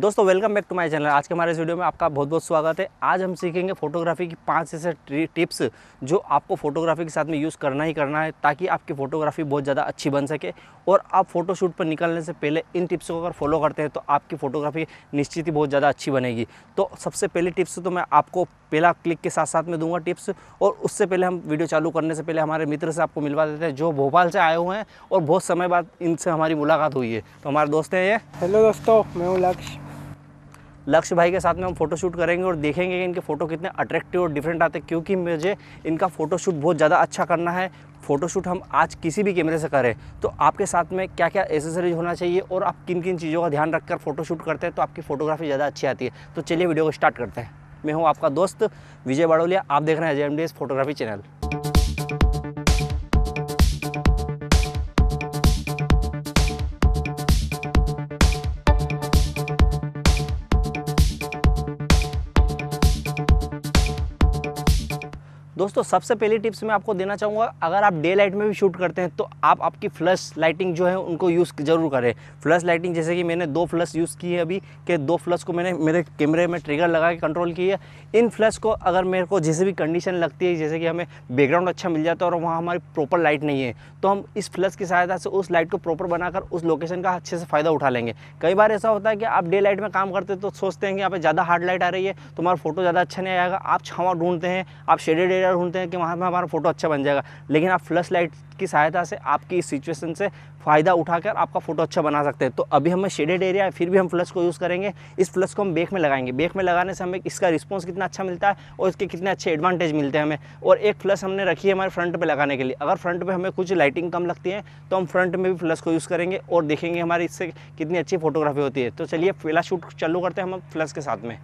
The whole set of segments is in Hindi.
दोस्तों welcome back to my channel आज के हमारे इस वीडियो में आपका बहुत बहुत स्वागत है आज हम सीखेंगे फोटोग्राफी की पांच ऐसे टिप्स जो आपको फोटोग्राफी के साथ में यूज़ करना ही करना है ताकि आपकी फ़ोटोग्राफी बहुत ज़्यादा अच्छी बन सके और आप फोटोशूट पर निकलने से पहले इन टिप्स को अगर फॉलो करते हैं तो आपकी फ़ोटोग्राफी निश्चित ही बहुत ज़्यादा अच्छी बनेगी तो सबसे पहली टिप्स तो मैं आपको पहला क्लिक के साथ साथ में दूंगा टिप्स और उससे पहले हम वीडियो चालू करने से पहले हमारे मित्र से आपको मिलवा देते हैं जो भोपाल से आए हुए हैं और बहुत समय बाद इनसे हमारी मुलाकात हुई है तो हमारे दोस्त हैं ये हेलो दोस्तों मैं हूँ लक्ष्य लक्ष्य भाई के साथ में हम फोटोशूट करेंगे और देखेंगे कि इनके फ़ोटो कितने अट्रैक्टिव और डिफरेंट आते हैं क्योंकि मुझे इनका फ़ोटोशूट बहुत ज़्यादा अच्छा करना है फ़ोटोशूट हम आज किसी भी कैमरे से करें तो आपके साथ में क्या क्या एसेसरीज होना चाहिए और आप किन किन चीज़ों का ध्यान रखकर फ़ोटोशूट करते हैं तो आपकी फ़ोटोग्राफी ज़्यादा अच्छी आती है तो चलिए वीडियो को स्टार्ट करते हैं मैं हूँ आपका दोस्त विजय बाड़ोलिया आप देख रहे हैं जे फोटोग्राफी चैनल दोस्तों सबसे पहली टिप्स मैं आपको देना चाहूँगा अगर आप डे लाइट में भी शूट करते हैं तो आप आपकी फ्लश लाइटिंग जो है उनको यूज़ ज़रूर करें फ्लश लाइटिंग जैसे कि मैंने दो फ्लश यूज़ की है अभी कि दो फ्लश को मैंने मेरे कैमरे में ट्रिगर लगा के कंट्रोल की है इन फ्लश को अगर मेरे को जैसे भी कंडीशन लगती है जैसे कि हमें बैकग्राउंड अच्छा मिल जाता है और वहाँ हमारी प्रॉपर लाइट नहीं है तो हम इस फ्लश की सहायता से उस लाइट को प्रॉपर बनाकर उस लोकेशन का अच्छे से फ़ायदा उठा लेंगे कई बार ऐसा होता है कि आप डे लाइट में काम करते तो सोचते हैं कि यहाँ पर ज़्यादा हार्ड लाइट आ रही है तुम्हारा तो फोटो ज़्यादा अच्छा नहीं आएगा आप छावा ढूंढते हैं आप शेडेड जगह ढूंढते हैं कि वहाँ पर हमारा फोटो अच्छा बन जाएगा लेकिन आप फ्लश लाइट की सहायता से आपकी इस सिचुएशन से फ़ायदा उठाकर आपका फोटो अच्छा बना सकते हैं तो अभी हमें शेडेड एरिया है फिर भी हम फ्लश को यूज़ करेंगे इस फ्लश को हम बेक में लगाएंगे बेक में लगाने से हमें इसका रिस्पॉन्स कितना अच्छा मिलता है और इसके कितने अच्छे एडवांटेज मिलते हैं हमें और एक फ्लश हमने रखी है हमारे फ्रंट पर लगाने के लिए अगर फ्रंट पर हमें कुछ लाइटिंग कम लगती है तो हम फ्रंट में भी फ्लश को यूज़ करेंगे और देखेंगे हमारी इससे कितनी अच्छी फोटोग्राफी होती है तो चलिए फ्लैश शूट चालू करते हैं हम फ्लश के साथ में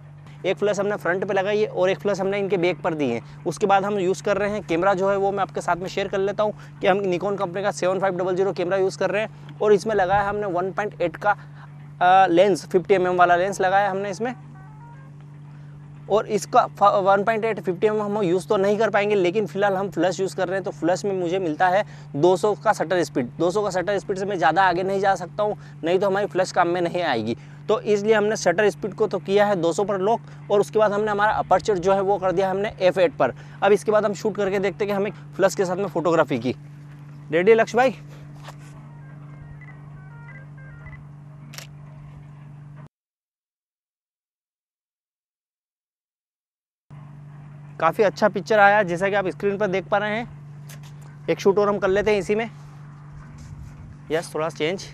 एक फ्लस हमने फ्रंट पे लगाई है और एक फ्लस हमने इनके बैक पर दी है उसके बाद हम यूज़ कर रहे हैं कैमरा जो है वो मैं आपके साथ में शेयर कर लेता हूँ कि हम निकोन कंपनी का seven five double zero camera use कर रहे हैं और इसमें लगाया हमने वन पॉइंट एट का लेंस फिफ्टी एम एम वाला लेंस लगाया हमने इसमें और इसका 1.8 पॉइंट एट फिफ्टी एम हम यूज़ तो नहीं कर पाएंगे लेकिन फिलहाल हम फ्लश यूज़ कर रहे हैं तो फ्लश में मुझे मिलता है 200 का शटर स्पीड 200 का शटर स्पीड से मैं ज़्यादा आगे नहीं जा सकता हूँ नहीं तो हमारी फ्लश काम में नहीं आएगी तो इसलिए हमने शटर स्पीड को तो किया है 200 पर लॉक और उसके बाद हमने हमारा अपर्चर जो है वो कर दिया हमने एफ एट पर अब इसके बाद हम शूट करके देखते हैं कि हमें फ्लस के साथ में फोटोग्राफी की रेडी लक्ष्य भाई काफ़ी अच्छा पिक्चर आया जैसा कि आप स्क्रीन पर देख पा रहे हैं एक शूट और हम कर लेते हैं इसी में यस थोड़ा चेंज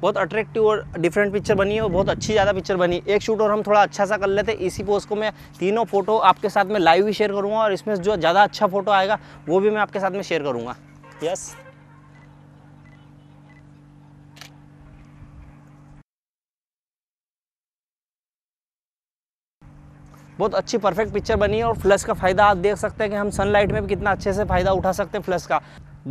बहुत अट्रैक्टिव और डिफरेंट पिक्चर बनी है और बहुत अच्छी ज़्यादा पिक्चर बनी एक शूट और हम थोड़ा अच्छा सा कर लेते इसी पोस्ट को मैं तीनों फोटो आपके साथ में लाइव भी शेयर करूँगा और इसमें जो ज़्यादा अच्छा फोटो आएगा वो भी मैं आपके साथ में शेयर करूँगा यस बहुत अच्छी परफेक्ट पिक्चर बनी है और फ्लश का फ़ायदा आप देख सकते हैं कि हम सनलाइट में भी कितना अच्छे से फ़ायदा उठा सकते हैं फ्लश का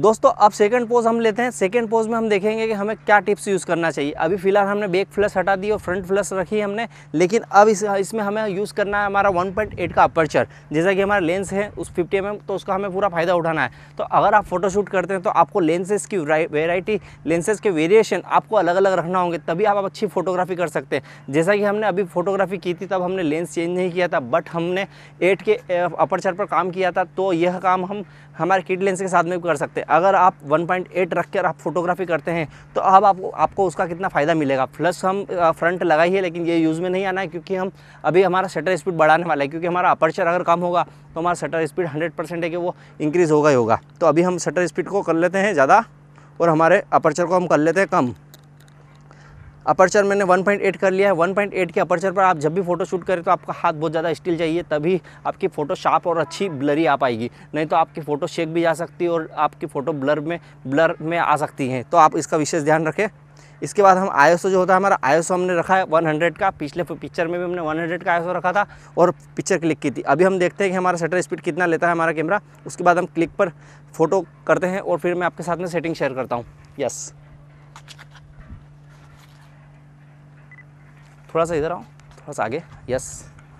दोस्तों अब सेकंड पोज हम लेते हैं सेकंड पोज में हम देखेंगे कि हमें क्या टिप्स यूज़ करना चाहिए अभी फिलहाल हमने बैक फ्लस हटा दी और फ्रंट फ्लस रखी हमने लेकिन अब इस इसमें हमें यूज़ करना है हमारा 1.8 का अपर्चर जैसा कि हमारा लेंस है उस 50 एम mm, तो उसका हमें पूरा फ़ायदा उठाना है तो अगर आप फोटोशूट करते हैं तो आपको लेंसेज की वेराइटी लेंसेज के वेरिएशन आपको अलग अलग रखना होंगे तभी आप अच्छी फोटोग्राफी कर सकते हैं जैसा कि हमने अभी फोटोग्राफी की थी तब हमने लेंस चेंज नहीं किया था बट हमने एट के अपर्चर पर काम किया था तो यह काम हम हमारे किट लेंस के साथ में भी कर सकते हैं अगर आप 1.8 रख कर आप फोटोग्राफी करते हैं तो अब आपको आपको उसका कितना फ़ायदा मिलेगा प्लस हम फ्रंट लगाई है लेकिन ये यूज़ में नहीं आना है क्योंकि हम अभी हमारा शटर स्पीड बढ़ाने वाला है क्योंकि हमारा अपर्चर अगर कम होगा तो हमारा शटर स्पीड हंड्रेड है कि वो इंक्रीज़ होगा ही होगा तो अभी हम शटर स्पीड को कर लेते हैं ज़्यादा और हमारे अपर्चर को हम कर लेते हैं कम अपर्चर मैंने 1.8 कर लिया है 1.8 के अपर्चर पर आप जब भी फोटो शूट करें तो आपका हाथ बहुत ज़्यादा स्टिल चाहिए तभी आपकी फ़ोटो शार्प और अच्छी ब्लरी आ पाएगी नहीं तो आपकी फ़ोटो शेक भी जा सकती है और आपकी फ़ोटो ब्लर में ब्लर में आ सकती हैं तो आप इसका विशेष ध्यान रखें इसके बाद हम आई जो होता है हमारा आई हमने रखा है वन का पिछले पिक्चर में भी हमने वन का आई रखा था और पिक्चर क्लिक की थी अभी हम देखते हैं कि हमारा सेटर स्पीड कितना लेता है हमारा कैमरा उसके बाद हम क्लिक पर फ़ोटो करते हैं और फिर मैं आपके साथ में सेटिंग शेयर करता हूँ यस थोड़ा सा इधर आओ थोड़ा सा आगे यस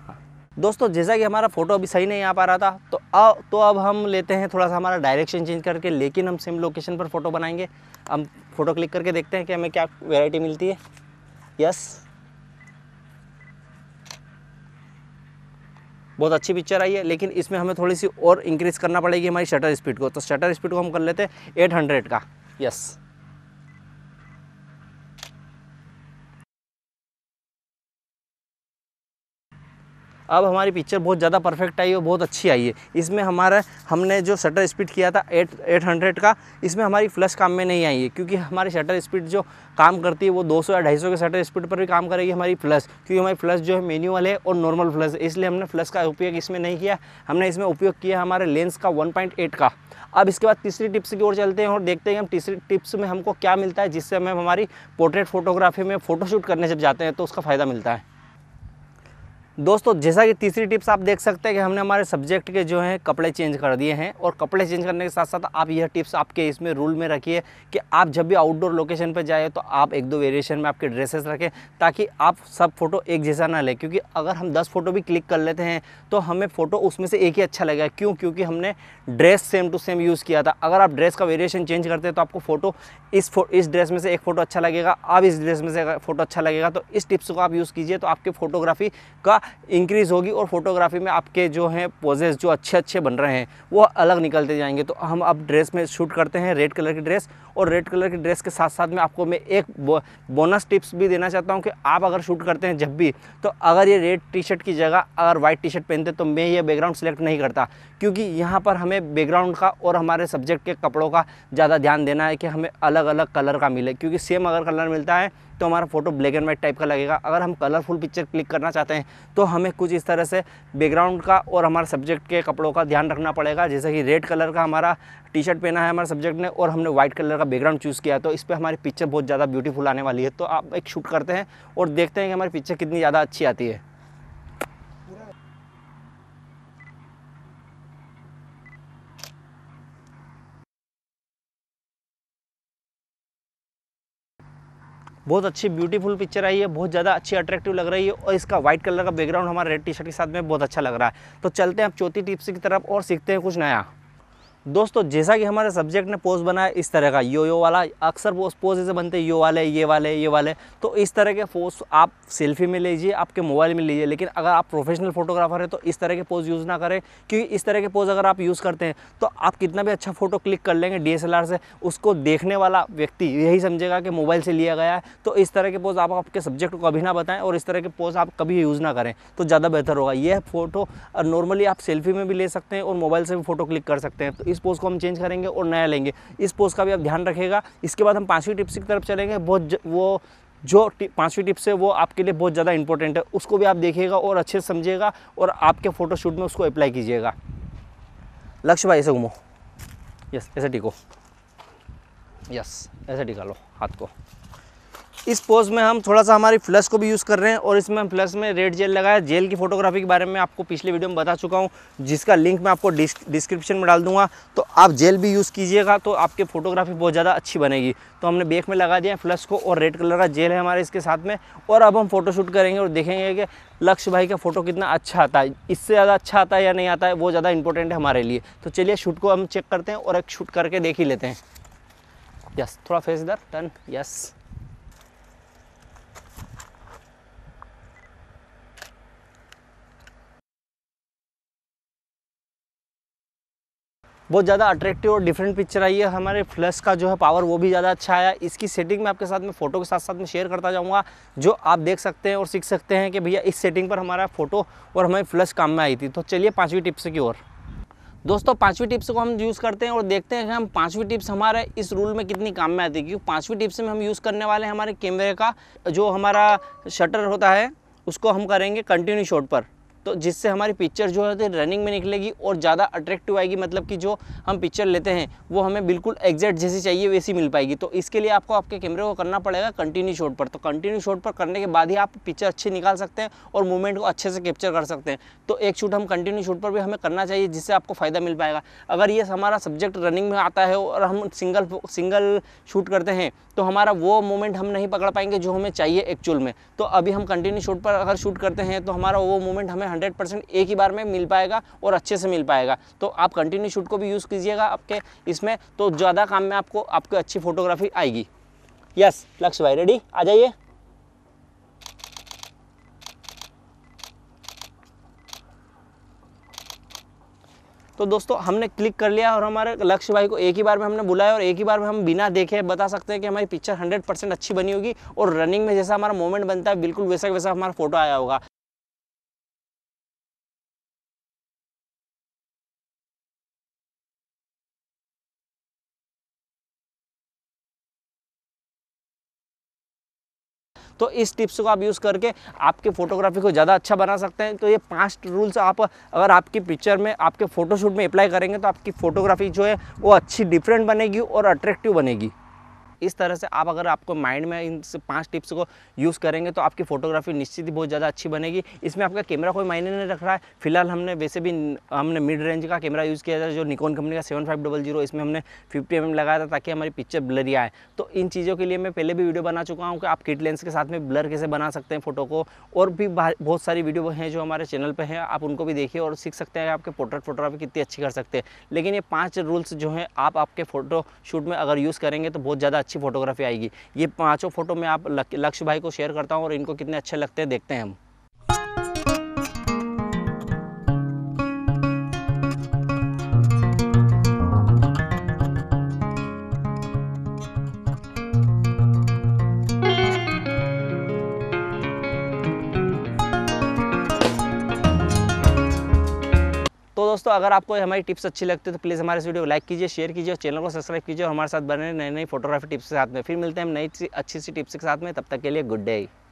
हाँ। दोस्तों जैसा कि हमारा फ़ोटो अभी सही नहीं आ पा रहा था तो अब तो अब हम लेते हैं थोड़ा सा हमारा डायरेक्शन चेंज करके लेकिन हम सेम लोकेशन पर फ़ोटो बनाएंगे हम फ़ोटो क्लिक करके देखते हैं कि हमें क्या वेराइटी मिलती है यस बहुत अच्छी पिक्चर आई है लेकिन इसमें हमें थोड़ी सी और इंक्रीज़ करना पड़ेगी हमारी शटर स्पीड को तो शटर स्पीड को हम कर लेते हैं एट हंड्रेड का यस अब हमारी पिक्चर बहुत ज़्यादा परफेक्ट आई है बहुत अच्छी आई है इसमें हमारा हमने जो शटर स्पीड किया था एट एट हंड्रेड का इसमें हमारी फ्लश काम में नहीं आई है क्योंकि हमारी शटर स्पीड जो काम करती है वो 200 या 250 के शटर स्पीड पर भी काम करेगी हमारी फ्लश क्योंकि हमारी फ्लश जो है मेन्यूअल है और नॉर्मल फ्लश इसलिए हमने फ्लश का उपयोग इसमें नहीं किया हमने इसमें उपयोग किया हमारे लेंस का वन का अब इसके बाद तीसरी टिप्स की ओर चलते हैं और देखते हैं हम तीसरी टिप्स में हमको क्या मिलता है जिससे हमें हमारी पोर्ट्रेट फोटोग्राफी में फ़ोटोशूट करने जब जाते हैं तो उसका फ़ायदा मिलता है दोस्तों जैसा कि तीसरी टिप्स आप देख सकते हैं कि हमने हमारे सब्जेक्ट के जो हैं कपड़े चेंज कर दिए हैं और कपड़े चेंज करने के साथ साथ आप यह टिप्स आपके इसमें रूल में रखिए कि आप जब भी आउटडोर लोकेशन पर जाए तो आप एक दो वेरिएशन में आपके ड्रेसेस रखें ताकि आप सब फ़ोटो एक जैसा ना लें क्योंकि अगर हम दस फ़ोटो भी क्लिक कर लेते हैं तो हमें फ़ोटो उसमें से एक ही अच्छा लगेगा क्यों क्योंकि हमने dress same to same use किया था अगर आप ड्रेस का वेरिएशन चेंज करते हैं तो आपको फ़ोटो इस फो, इस ड्रेस में से एक फ़ोटो अच्छा लगेगा आप इस ड्रेस में से फ़ोटो अच्छा लगेगा तो इस टिप्स को आप यूज़ कीजिए तो आपकी फ़ोटोग्राफी का इंक्रीज़ होगी और फोटोग्राफी में आपके जो हैं पोजेस जो अच्छे अच्छे बन रहे हैं वो अलग निकलते जाएंगे तो हम अब ड्रेस में शूट करते हैं रेड कलर की ड्रेस और रेड कलर की ड्रेस के साथ साथ में आपको मैं एक बोनस टिप्स भी देना चाहता हूँ कि आप अगर शूट करते हैं जब भी तो अगर ये रेड टी शर्ट की जगह अगर वाइट टी शर्ट पहनते तो मैं ये बैकग्राउंड सेलेक्ट नहीं करता क्योंकि यहाँ पर हमें बैकग्राउंड का और हमारे सब्जेक्ट के कपड़ों का ज़्यादा ध्यान देना है कि हमें अलग अलग कलर का मिले क्योंकि सेम अगर कलर मिलता है तो हमारा photo black and white type का लगेगा अगर हम कलरफुल पिक्चर क्लिक करना चाहते हैं तो हमें कुछ इस तरह से बैकग्राउंड का और हमारे सब्जेक्ट के कपड़ों का ध्यान रखना पड़ेगा जैसे कि रेड कलर का हमारा टी शर्ट पहना है हमारे सब्जेक्ट ने और हमने व्हाइट कलर का बैकग्राउंड चूज़ किया तो इस पर हमारी पिक्चर बहुत ज़्यादा ब्यूटीफुल आने वाली है तो आप एक शूट करते हैं और देखते हैं कि हमारी पिक्चर कितनी ज़्यादा अच्छी आती है बहुत अच्छी ब्यूटीफुल पिक्चर आई है बहुत ज़्यादा अच्छी अट्रैक्टिव लग रही है और इसका व्हाइट कलर का बैकग्राउंड हमारे रेड टी शर्ट के साथ में बहुत अच्छा लग रहा है तो चलते हैं आप चौथी टिप्स की तरफ और सीखते हैं कुछ नया दोस्तों जैसा कि हमारे सब्जेक्ट ने पोज बनाया इस तरह का यो यो वाला अक्सर पोज ऐसे बनते यो वाले ये वाले ये वाले तो इस तरह के पोज आप सेल्फी में लीजिए आपके मोबाइल में लीजिए लेकिन अगर आप प्रोफेशनल फोटोग्राफर हैं तो इस तरह के पोज यूज़ ना करें क्योंकि इस तरह के पोज अगर आप यूज़ करते हैं तो आप कितना भी अच्छा फ़ोटो क्लिक कर लेंगे डी से उसको देखने वाला व्यक्ति यही समझेगा कि मोबाइल से लिया गया है तो इस तरह के पोज आप आपके सब्जेक्ट को कभी ना बताएं और इस तरह के पोज आप कभी यूज़ ना करें तो ज़्यादा बेहतर होगा यह फ़ोटो नॉर्मली आप सेल्फी में भी ले सकते हैं और मोबाइल से भी फ़ोटो क्लिक कर सकते हैं तो इस पोस्ट को हम चेंज करेंगे और नया लेंगे इस पोस्ट का भी आप ध्यान रखेगा इसके बाद हम पाँचवीं टिप्स की तरफ चलेंगे बहुत वो जो पांचवी टिप्स है वो आपके लिए बहुत ज़्यादा इंपॉर्टेंट है उसको भी आप देखिएगा और अच्छे से समझिएगा और आपके फ़ोटोशूट में उसको अप्लाई कीजिएगा लक्ष्य भाई ऐसे घूमो यस ऐसे टिको यस ऐसे टिका लो हाथ को इस पोज में हम थोड़ा सा हमारी फ्लश को भी यूज़ कर रहे हैं और इसमें हम फ्लश में रेड जेल लगाया जेल की फोटोग्राफी के बारे में आपको पिछले वीडियो में बता चुका हूँ जिसका लिंक मैं आपको डिस्क्रिप्शन में डाल दूँगा तो आप जेल भी यूज़ कीजिएगा तो आपके फोटोग्राफी बहुत ज़्यादा अच्छी बनेगी तो हमने बेक में लगा दिया फ्लश को और रेड कलर का जेल है हमारे इसके साथ में और अब हम फोटोशूट करेंगे और देखेंगे कि लक्ष्य भाई का फ़ोटो कितना अच्छा आता है इससे ज़्यादा अच्छा आता है या नहीं आता है वो ज़्यादा इंपॉर्टेंट है हमारे लिए तो चलिए शूट को हम चेक करते हैं और एक शूट करके देख ही लेते हैं यस थोड़ा फेस इधर टर्न यस बहुत ज़्यादा अट्रैक्टिव और डिफरेंट पिक्चर आई है हमारे फ्लस का जो है पावर वो भी ज़्यादा अच्छा आया इसकी सेटिंग में आपके साथ में फ़ोटो के साथ साथ में शेयर करता जाऊँगा जो आप देख सकते हैं और सीख सकते हैं कि भैया इस सेटिंग पर हमारा फ़ोटो और हमारी फ्लस काम में आई थी तो चलिए पाँचवीं टिप्स की ओर दोस्तों पांचवी टिप्स को हम यूज़ करते हैं और देखते हैं कि हम पांचवी टिप्स हमारे इस रूल में कितनी काम में आती है क्योंकि पांचवी टिप्स में हम यूज़ करने वाले हैं हमारे कैमरे का जो हमारा शटर होता है उसको हम करेंगे कंटिन्यू शॉट पर तो जिससे हमारी पिक्चर जो है रनिंग तो में निकलेगी और ज़्यादा अट्रैक्टिव आएगी मतलब कि जो हम पिक्चर लेते हैं वो हमें बिल्कुल एग्जैक्ट जैसी चाहिए वैसी मिल पाएगी तो इसके लिए आपको आपके कैमरे को करना पड़ेगा कंटिन्यू शॉट पर तो कंटिन्यू शॉट पर करने के बाद ही आप पिक्चर अच्छी निकाल सकते हैं और मूवमेंट को अच्छे से कैप्चर कर सकते हैं तो एक शूट हम कंटिन्यू शूट पर भी हमें करना चाहिए जिससे आपको फ़ायदा मिल पाएगा अगर ये हमारा सब्जेक्ट रनिंग में आता है और हम सिंगल सिंगल शूट करते हैं तो हमारा वो मोमेंट हम नहीं पकड़ पाएंगे जो हमें चाहिए एक्चुअल में तो अभी हम कंटिन्यू शूट पर अगर शूट करते हैं तो हमारा वो मोमेंट हमें हंड्रेड एक ही बार में मिल पाएगा और अच्छे से मिल पाएगा तो आप कंटिन्यू शूट को भी यूज़ कीजिएगा आपके इसमें तो ज़्यादा काम में आपको आपकी अच्छी फोटोग्राफी आएगी यस लक्ष्य भाई रेडी आ जाइए तो दोस्तों हमने क्लिक कर लिया और हमारे लक्ष्य भाई को एक ही बार में हमने बुलाया और एक ही बार में हम बिना देखे बता सकते हैं कि हमारी पिक्चर 100 परसेंट अच्छी बनी होगी और रनिंग में जैसा हमारा मोमेंट बनता है बिल्कुल वैसा वैसा हमारा फोटो आया होगा तो इस टिप्स को आप यूज़ करके आपके फोटोग्राफी को ज़्यादा अच्छा बना सकते हैं तो ये पाँच रूल्स आप अगर आपकी पिक्चर में आपके फ़ोटोशूट में अप्लाई करेंगे तो आपकी फ़ोटोग्राफी जो है वो अच्छी डिफरेंट बनेगी और अट्रैक्टिव बनेगी इस तरह से आप अगर आपको माइंड में इन पाँच टिप्स को यूज़ करेंगे तो आपकी फोटोग्राफी निश्चित ही बहुत ज़्यादा अच्छी बनेगी इसमें आपका कैमरा कोई मायने नहीं रख रहा है फिलहाल हमने वैसे भी हमने मिड रेंज का कैमरा यूज़ किया था जो निकोन कंपनी का सेवन फाइव डबल जीरो इसमें हमने फिफ्टी एम लगाया था ताकि हमारी पिक्चर ब्लरी आए तो इन चीज़ों के लिए मैं पहले भी वीडियो बना चुका हूँ कि आप किट लेंस के साथ में ब्लर कैसे बना सकते हैं फ़ोटो को और भी बहुत सारी वीडियो हैं जो हमारे चैनल पर हैं आप उनको भी देखिए और सीख सकते हैं आपके पोर्ट्रेट फोटोग्राफी कितनी अच्छी कर सकते हैं लेकिन ये पाँच रूल्स जो हैं आप आपके फ़ोटो शूट में अगर यूज़ करेंगे तो बहुत ज़्यादा अच्छी फोटोग्राफी आएगी ये पाँचों फोटो मैं आप लक्ष्य भाई को शेयर करता हूँ और इनको कितने अच्छे लगते हैं देखते हैं हम दोस्तों अगर आपको हमारी टिप्स अच्छी लगती है तो प्लीज़ हमारे इस वीडियो को लाइक कीजिए शेयर कीजिए और चैनल को सब्सक्राइब कीजिए और हमारे साथ बने नई नई फोटोग्राफी टिप्स के साथ में फिर मिलते हैं हम नई अच्छी सी टिप्स के साथ में तब तक के लिए गुड डे